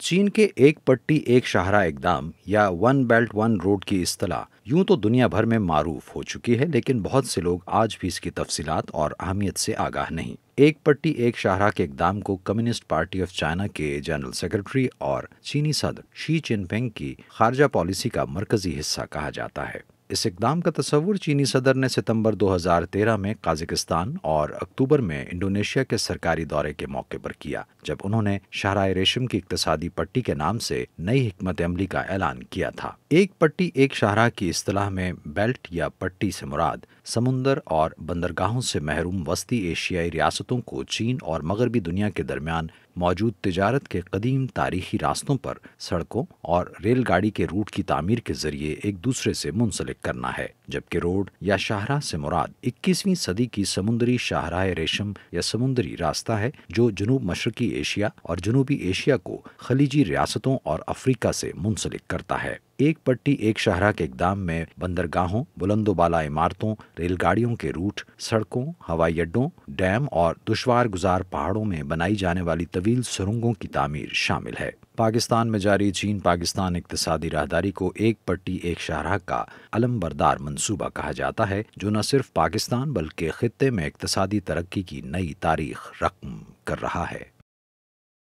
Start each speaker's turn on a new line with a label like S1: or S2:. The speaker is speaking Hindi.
S1: चीन के एक पट्टी एक शाहरा एकदम या वन बेल्ट वन रोड की इस्तला यूं तो दुनिया भर में मारूफ हो चुकी है लेकिन बहुत से लोग आज भी इसकी तफसीलात और अहमियत से आगाह नहीं एक पट्टी एक शाहरा के इकदाम को कम्युनिस्ट पार्टी ऑफ चाइना के जनरल सेक्रेटरी और चीनी सदर शी चिनपिंग की खारजा पॉलिसी का मरकजी हिस्सा कहा जाता है इस इकदाम का तस्वुर चीनी सदर ने सितंबर 2013 में काजिकिस्तान और अक्टूबर में इंडोनेशिया के सरकारी दौरे के मौके पर किया जब उन्होंने शाहरा रेशम की इकतसादी पट्टी के नाम से नई हमत अमली का ऐलान किया था एक पट्टी एक शाहरा की असलाह में बेल्ट या पट्टी से मुराद समुंदर और बंदरगाहों से महरूम वस्ती एशियाई रियासतों को चीन और मगरबी दुनिया के दरमियान मौजूद तजारत के कदीम तारीखी रास्तों पर सड़कों और रेलगाड़ी के रूट की तमीर के जरिए एक दूसरे से मुंसलिक करना है जबकि रोड या शाहराह से मुराद 21वीं सदी की समुद्री शाहराह रेशम या समुद्री रास्ता है जो जनूब मशरकी एशिया और जनूबी एशिया को खलीजी रियासतों और अफ्रीका से मुंसलिक करता है एक पट्टी एक शाहरा के इकदाम में बंदरगाहों बुलंदोबाला इमारतों रेलगाड़ियों के रूट सड़कों हवाई अड्डों डैम और दुशवार गुजार पहाड़ों में बनाई जाने वाली तवील सुरंगों की तमीर शामिल है पाकिस्तान में जारी चीन पाकिस्तान इकतसादी राहदारी को एक पट्टी एक शाहराह का अलमबरदार मंसूबा कहा जाता है जो न सिर्फ पाकिस्तान बल्कि खत्े में इकतसादी तरक्की की नई तारीख रकम कर रहा है